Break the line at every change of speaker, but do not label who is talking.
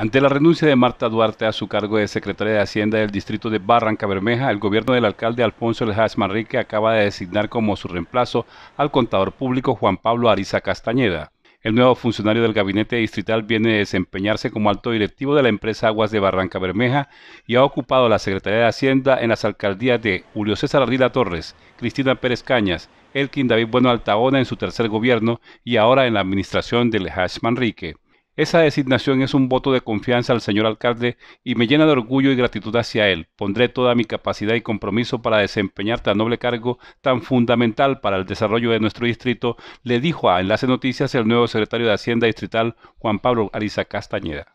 Ante la renuncia de Marta Duarte a su cargo de secretaria de Hacienda del distrito de Barranca Bermeja, el gobierno del alcalde Alfonso Lejas Manrique acaba de designar como su reemplazo al contador público Juan Pablo Ariza Castañeda. El nuevo funcionario del gabinete distrital viene de desempeñarse como alto directivo de la empresa Aguas de Barranca Bermeja y ha ocupado la Secretaría de Hacienda en las alcaldías de Julio César Arrila Torres, Cristina Pérez Cañas, Elkin David Bueno Altaona en su tercer gobierno y ahora en la administración de Lejas Manrique. Esa designación es un voto de confianza al señor alcalde y me llena de orgullo y gratitud hacia él. Pondré toda mi capacidad y compromiso para desempeñar tan noble cargo tan fundamental para el desarrollo de nuestro distrito, le dijo a Enlace Noticias el nuevo secretario de Hacienda Distrital Juan Pablo Ariza Castañeda.